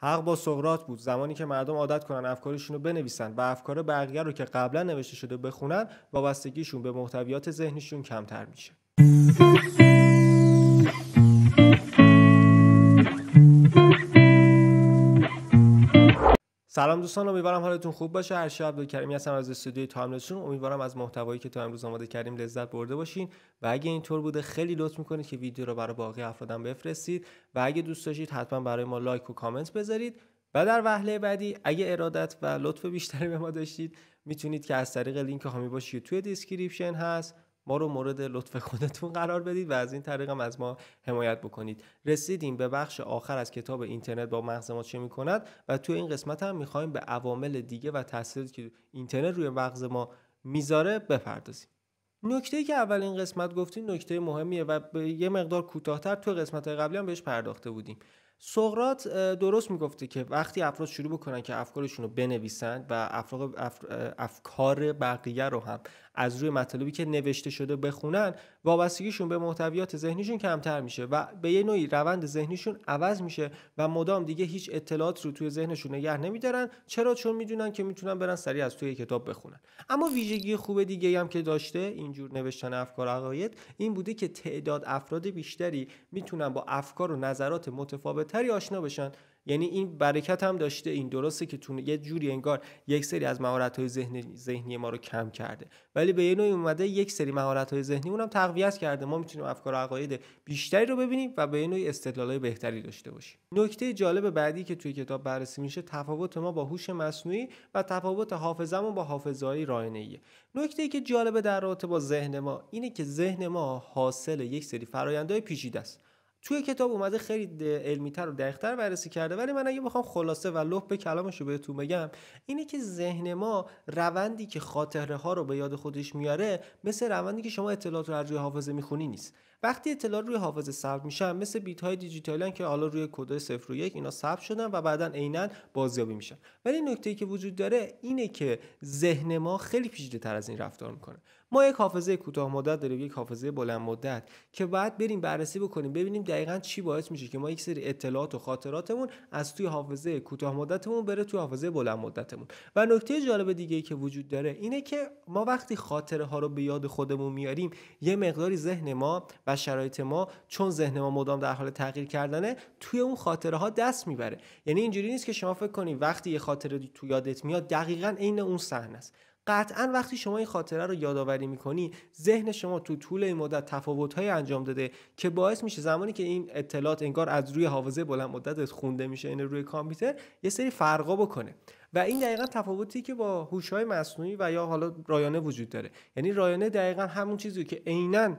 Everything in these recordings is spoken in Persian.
حق با سقراط بود زمانی که مردم عادت کنن افکارشون رو بنویسن و افکار بقیه رو که قبلا نوشته شده بخونن وابستگیشون به محتویات ذهنشون کمتر میشه سلام دوستان امیدوارم حالتون خوب باشه هر شب عبدالکریمی هستم از استودیوی تایملسون امیدوارم از محتوایی که تا امروز آماده کردیم لذت برده باشین و اگه اینطور بوده خیلی لطف میکنید که ویدیو رو برای باقی افرادم بفرستید و اگه دوست داشتید حتما برای ما لایک و کامنت بذارید و در وهله بعدی اگه ارادت و لطف بیشتری به ما داشتید میتونید که از طریق لینک هامی باشید. توی دیسکریپشن هست ما رو مورد لطف خودتون قرار بدید و از این طریق از ما حمایت بکنید رسیدیم به بخش آخر از کتاب اینترنت با مغز ما چه میکند و تو این قسمت هم میخوایم به عوامل دیگه و تاثیراتی که اینترنت روی مغز ما میذاره بپردازیم نکته که اول این قسمت گفتیم نکته مهمیه و به یه مقدار کوتاهتر تو قسمت قبلی هم بهش پرداخته بودیم سقرات درست میگفته که وقتی افراد شروع بکنن که افکارشون رو بنویسند و افکار بقیه رو هم از روی مطالبی که نوشته شده بخونن وابستگیشون به محتویات ذهنیشون کمتر میشه و به یه نوعی روند ذهنیشون عوض میشه و مدام دیگه هیچ اطلاعات رو توی ذهنشون نگه نمیدارن چرا چون میدونن که میتونن برن سریع از توی کتاب بخونن اما ویژگی خوب دیگه هم که داشته اینجور نوشتن افکار عقاید این بوده که تعداد افراد بیشتری میتونن با افکار و نظرات متفاوتتری آشنا بشن یعنی این برکت هم داشته این درسته که تونه یه جوری انگار یک سری از مهارت های ذهنی, ذهنی ما رو کم کرده ولی به یه نوعی اومده یک سری مهارت های ذهنی هم تقویت کرده ما میتونیم افکار و عقاید بیشتری رو ببینیم و به یه نوعی استدلال های بهتری داشته باشیم نکته جالب بعدی که توی کتاب بررسی میشه تفاوت ما با هوش مصنوعی و تفاوت حافظمون با حافظه رایانه‌ایه نکته که جالب در رابطه با ذهن ما اینه که ذهن ما حاصل یک سری فرآیندهای پیچیده است توی کتاب اومده خیلی علمیتر و دقیقتر بررسی کرده ولی من اگه بخوام خلاصه و به کلامش رو بهتون بگم اینه که ذهن ما روندی که خاطره ها رو به یاد خودش میاره مثل روندی که شما اطلاعات رو از روی حافظه میخونی نیست وقتی اطلاعات روی حافظه ثبت میشن مثل بیت های دیجیتالن که حالا روی کد 0 و 1 اینا ثبت شدن و بعدا عینا بازیابی میشن ولی نکته ای که وجود داره اینه که ذهن ما خیلی پیچیده تر از این رفتار میکنه ما یک حافظه کوتاه مدت داریم یک حافظه بلند مدت که باید بریم بررسی بکنیم ببینیم دقیقا چی باعث میشه که ما یک سری اطلاعات و خاطراتمون از توی حافظه کوتاه مدتمون بره توی حافظه بلند مدتمون و نکته جالب دیگه ای که وجود داره اینه که ما وقتی خاطره ها رو به یاد خودمون میاریم یه مقداری ذهن ما و شرایط ما چون ذهن ما مدام در حال تغییر کردنه توی اون خاطره ها دست میبره یعنی اینجوری نیست که شما فکر وقتی یه خاطره تو یادت میاد دقیقا عین اون صحنه است قطعا وقتی شما این خاطره رو یادآوری میکنی ذهن شما تو طول این مدت تفاوتهایی انجام داده که باعث میشه زمانی که این اطلاعات انگار از روی حافظه بلند مدت خونده میشه این روی کامپیوتر یه سری فرقا بکنه و این دقیقا تفاوتی که با هوش های مصنوعی و یا حالا رایانه وجود داره یعنی رایانه دقیقا همون چیزی که عینا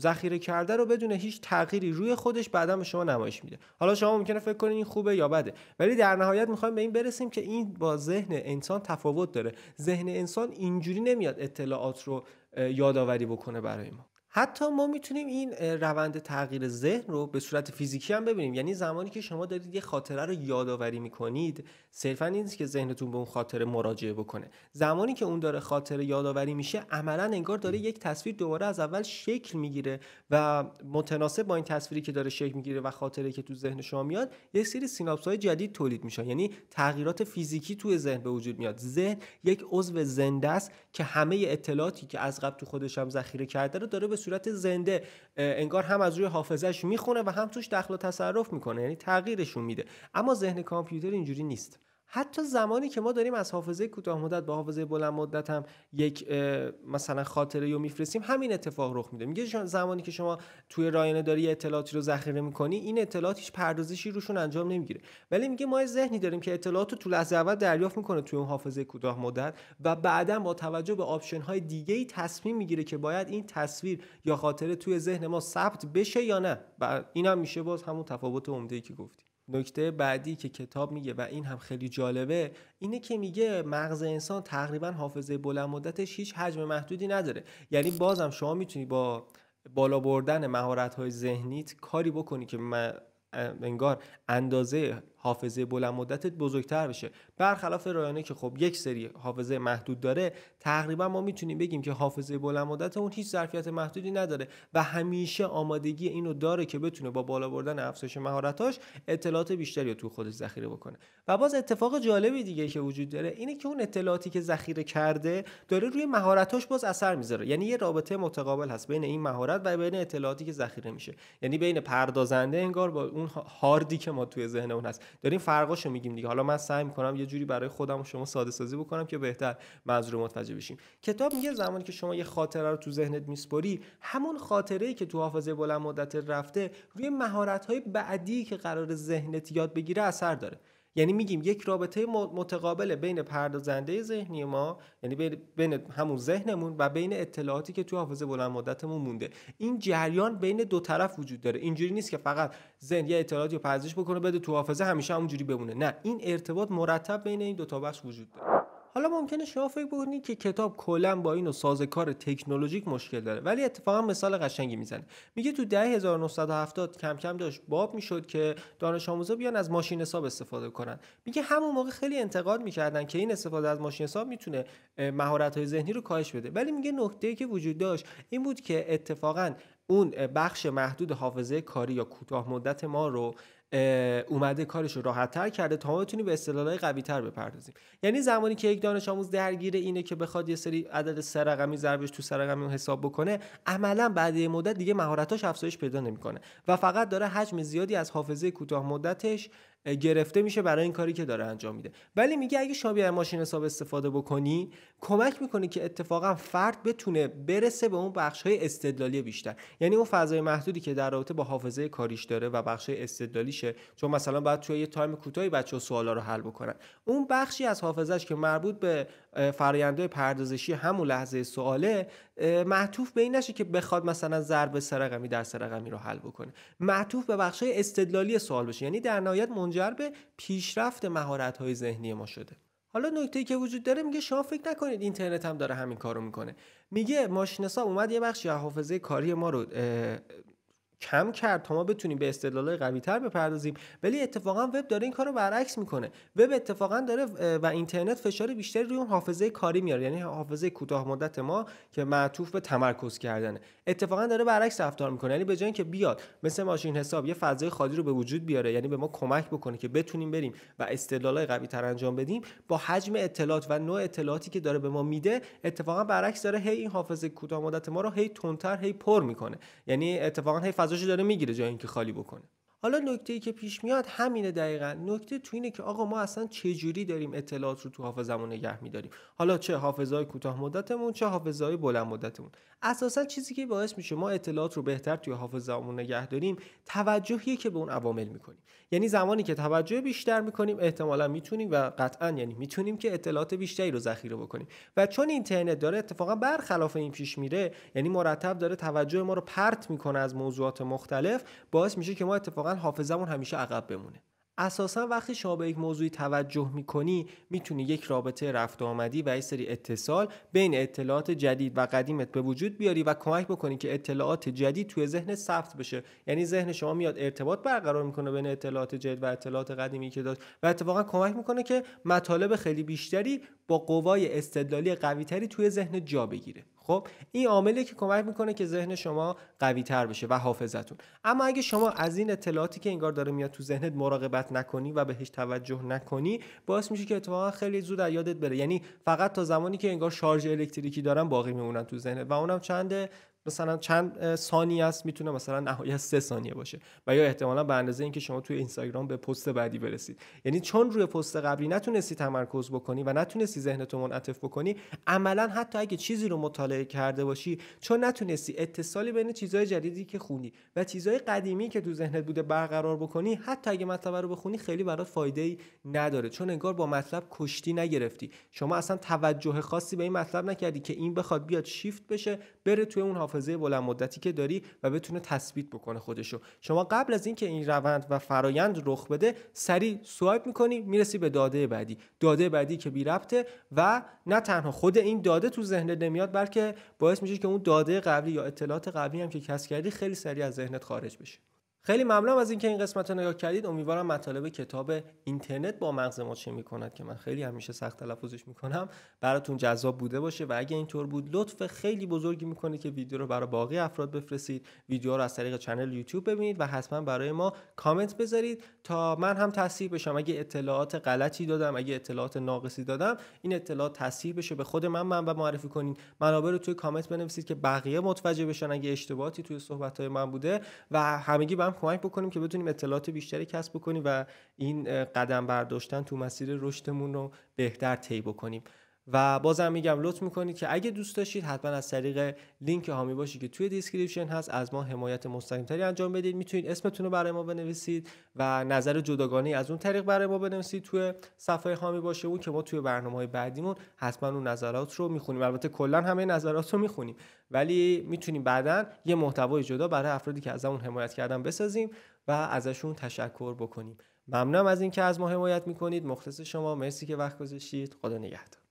ذخیره کرده رو بدون هیچ تغییری روی خودش بعدا به شما نمایش میده حالا شما ممکنه فکر کنید این خوبه یا بده ولی در نهایت میخوایم به این برسیم که این با ذهن انسان تفاوت داره ذهن انسان اینجوری نمیاد اطلاعات رو یادآوری بکنه برای ما حتی ما میتونیم این روند تغییر ذهن رو به صورت فیزیکی هم ببینیم یعنی زمانی که شما دارید یه خاطره رو یادآوری میکنید صرفا نیست که ذهنتون به اون خاطره مراجعه بکنه زمانی که اون داره خاطره یادآوری میشه عملا انگار داره یک تصویر دوباره از اول شکل میگیره و متناسب با این تصویری که داره شکل میگیره و خاطره که تو ذهن شما میاد یه سری سیناپس های جدید تولید میشن یعنی تغییرات فیزیکی توی ذهن به وجود میاد ذهن یک عضو زنده است که همه اطلاعاتی که از قبل تو خودش هم ذخیره کرده رو داره به صورت زنده انگار هم از روی حافظش میخونه و هم توش دخل و تصرف میکنه یعنی تغییرشون میده اما ذهن کامپیوتر اینجوری نیست حتی زمانی که ما داریم از حافظه کوتاه مدت به حافظه بلند مدت هم یک مثلا خاطره رو میفرستیم همین اتفاق رخ میده میگه زمانی که شما توی رایانه داری اطلاعاتی رو ذخیره میکنی این اطلاعات هیچ پردازشی روشون انجام نمیگیره ولی میگه ما ذهنی داریم که اطلاعات رو تو لحظه اول دریافت میکنه توی اون حافظه کوتاه مدت و بعدا با توجه به آپشن های دیگه ای تصمیم میگیره که باید این تصویر یا خاطره توی ذهن ما ثبت بشه یا نه و اینم میشه باز همون تفاوت عمده که گفتیم نکته بعدی که کتاب میگه و این هم خیلی جالبه اینه که میگه مغز انسان تقریبا حافظه بلند مدتش هیچ حجم محدودی نداره یعنی بازم شما میتونی با بالا بردن مهارت های ذهنیت کاری بکنی که انگار اندازه حافظه بلند مدتت بزرگتر بشه برخلاف رایانه که خب یک سری حافظه محدود داره تقریبا ما میتونیم بگیم که حافظه بلند مدت اون هیچ ظرفیت محدودی نداره و همیشه آمادگی اینو داره که بتونه با بالا بردن افزایش مهارتاش اطلاعات بیشتری رو تو خودش ذخیره بکنه و باز اتفاق جالبی دیگه که وجود داره اینه که اون اطلاعاتی که ذخیره کرده داره روی مهارتاش باز اثر میذاره یعنی یه رابطه متقابل هست بین این مهارت و بین اطلاعاتی که ذخیره میشه یعنی بین پردازنده انگار با اون هاردی که ما توی ذهن هست داریم فرقاشو میگیم دیگه حالا من سعی میکنم یه جوری برای خودم و شما ساده سازی بکنم که بهتر منظور متوجه بشیم کتاب میگه زمانی که شما یه خاطره رو تو ذهنت میسپری همون خاطره که تو حافظه بلند مدت رفته روی مهارت های بعدی که قرار ذهنت یاد بگیره اثر داره یعنی میگیم یک رابطه متقابل بین پردازنده ذهنی ما یعنی بین همون ذهنمون و بین اطلاعاتی که تو حافظه بلند مدتمون مونده این جریان بین دو طرف وجود داره اینجوری نیست که فقط ذهن یه اطلاعاتی رو پردازش بکنه بده تو حافظه همیشه همونجوری بمونه نه این ارتباط مرتب بین این دو تا بخش وجود داره حالا ممکنه شما فکر بکنید که کتاب کلا با اینو سازکار تکنولوژیک مشکل داره ولی اتفاقا مثال قشنگی میزنه میگه تو دهه 1970 کم کم داشت باب میشد که دانش آموزا بیان از ماشین حساب استفاده کنن میگه همون موقع خیلی انتقاد میکردن که این استفاده از ماشین حساب میتونه مهارت های ذهنی رو کاهش بده ولی میگه نکته که وجود داشت این بود که اتفاقا اون بخش محدود حافظه کاری یا کوتاه مدت ما رو اومده کارش رو راحتتر کرده تا ما بتونیم به های قوی تر بپردازیم یعنی زمانی که یک دانش آموز درگیر اینه که بخواد یه سری عدد سه رقمی ضربش تو سه رقمی حساب بکنه عملا بعد یه مدت دیگه مهارتاش افزایش پیدا نمیکنه و فقط داره حجم زیادی از حافظه کوتاه مدتش گرفته میشه برای این کاری که داره انجام میده ولی میگه اگه شبیه ماشین حساب استفاده بکنی کمک میکنه که اتفاقا فرد بتونه برسه به اون بخش های استدلالی بیشتر یعنی اون فضای محدودی که در رابطه با حافظه کاریش داره و بخش های استدلالیشه چون مثلا باید توی یه تایم کوتاهی بچه سوالا رو حل بکنن اون بخشی از حافظش که مربوط به فرآیندهای پردازشی همون لحظه سواله معطوف به این نشه که بخواد مثلا ضرب سرقمی در سرقمی رو حل بکنه معطوف به بخش استدلالی سوال بشه یعنی در نهایت منجر به پیشرفت های ذهنی ما شده حالا نکته که وجود داره میگه شما فکر نکنید اینترنت هم داره همین کارو میکنه میگه ماشینسا اومد یه بخشی از حافظه کاری ما رو کم کرد تا ما بتونیم به استدلال قوی تر بپردازیم ولی اتفاقا وب داره این کارو برعکس میکنه وب اتفاقا داره و اینترنت فشار بیشتری روی اون حافظه کاری میاره یعنی حافظه کوتاه مدت ما که معطوف به تمرکز کردنه اتفاقا داره برعکس رفتار میکنه یعنی به جای اینکه بیاد مثل ماشین حساب یه فضای خالی رو به وجود بیاره یعنی به ما کمک بکنه که بتونیم بریم و استدلال قوی تر انجام بدیم با حجم اطلاعات و نوع اطلاعاتی که داره به ما میده اتفاقا برعکس داره هی این حافظه کوتاه مدت ما رو هی تندتر هی پر میکنه یعنی اتفاقا هی فضا فضاشو داره میگیره جای اینکه خالی بکنه حالا نکته ای که پیش میاد همینه دقیقا نکته تو اینه که آقا ما اصلا چه جوری داریم اطلاعات رو تو حافظمون نگه میداریم حالا چه های کوتاه مدتمون چه های بلند مدتمون اساسا چیزی که باعث میشه ما اطلاعات رو بهتر توی حافظمون نگه داریم توجهیه که به اون عوامل میکنیم یعنی زمانی که توجه بیشتر میکنیم احتمالا میتونیم و قطعا یعنی میتونیم که اطلاعات بیشتری رو ذخیره بکنیم و چون اینترنت داره اتفاقا برخلاف این پیش میره یعنی مرتب داره توجه ما رو پرت میکنه از موضوعات مختلف باعث میشه که ما اتفاقا حافظه حافظمون همیشه عقب بمونه اساسا وقتی شما به یک موضوعی توجه میکنی میتونی یک رابطه رفت و آمدی و یک سری اتصال بین اطلاعات جدید و قدیمت به وجود بیاری و کمک بکنی که اطلاعات جدید توی ذهن ثبت بشه یعنی ذهن شما میاد ارتباط برقرار میکنه بین اطلاعات جدید و اطلاعات قدیمی که داشت و اتفاقا کمک میکنه که مطالب خیلی بیشتری با قوای استدلالی تری توی ذهن جا بگیره خب این عاملی که کمک میکنه که ذهن شما قوی تر بشه و حافظتون اما اگه شما از این اطلاعاتی که انگار داره میاد تو ذهنت مراقبت نکنی و بهش توجه نکنی باعث میشه که اتفاقا خیلی زود از یادت بره یعنی فقط تا زمانی که انگار شارژ الکتریکی دارن باقی میمونن تو ذهنت و اونم چند مثلا چند ثانیه است میتونه مثلا نهایت سه ثانیه باشه و یا احتمالا به اندازه اینکه شما توی اینستاگرام به پست بعدی برسید یعنی چون روی پست قبلی نتونستی تمرکز بکنی و نتونستی ذهنتو منعطف بکنی عملا حتی اگه چیزی رو مطالعه کرده باشی چون نتونستی اتصالی بین چیزهای جدیدی که خونی و چیزهای قدیمی که تو ذهنت بوده برقرار بکنی حتی اگه مطلب رو بخونی خیلی برات فایده ای نداره چون انگار با مطلب کشتی نگرفتی شما اصلا توجه خاصی به این مطلب نکردی که این بخواد بیاد شیفت بشه بره توی اون حافظه بلند مدتی که داری و بتونه تثبیت بکنه خودشو شما قبل از اینکه این روند و فرایند رخ بده سریع سوایپ میکنی میرسی به داده بعدی داده بعدی که بی ربطه و نه تنها خود این داده تو ذهنت نمیاد بلکه باعث میشه که اون داده قبلی یا اطلاعات قبلی هم که کسب کردی خیلی سریع از ذهنت خارج بشه خیلی ممنونم از اینکه این قسمت رو نگاه کردید امیدوارم مطالب کتاب اینترنت با مغز ما چه میکند که من خیلی همیشه سخت تلفظش میکنم براتون جذاب بوده باشه و اگه اینطور بود لطف خیلی بزرگی میکنه که ویدیو رو برای باقی افراد بفرستید ویدیو رو از طریق چنل یوتیوب ببینید و حتما برای ما کامنت بذارید تا من هم تصحیح بشم اگه اطلاعات غلطی دادم اگه اطلاعات ناقصی دادم این اطلاعات تصحیح بشه به خود من منبع معرفی کنید منابع رو توی کامنت بنویسید که بقیه متوجه بشن اگه اشتباهاتی توی صحبت های من بوده و همگی به هم کمک بکنیم که بتونیم اطلاعات بیشتری کسب بکنیم و این قدم برداشتن تو مسیر رشدمون رو بهتر طی بکنیم و بازم میگم لطف میکنید که اگه دوست داشتید حتما از طریق لینک هامی باشی که توی دیسکریپشن هست از ما حمایت تری انجام بدید میتونید اسمتون رو برای ما بنویسید و نظر جداگانه از اون طریق برای ما بنویسید توی صفحه هامی باشه اون که ما توی برنامه های بعدیمون حتما اون نظرات رو میخونیم البته کلا همه نظرات رو میخونیم ولی میتونیم بعدا یه محتوای جدا برای افرادی که از اون حمایت کردن بسازیم و ازشون تشکر بکنیم ممنونم از اینکه از ما حمایت میکنید مختص شما مرسی که وقت گذاشتید خدا نگهدار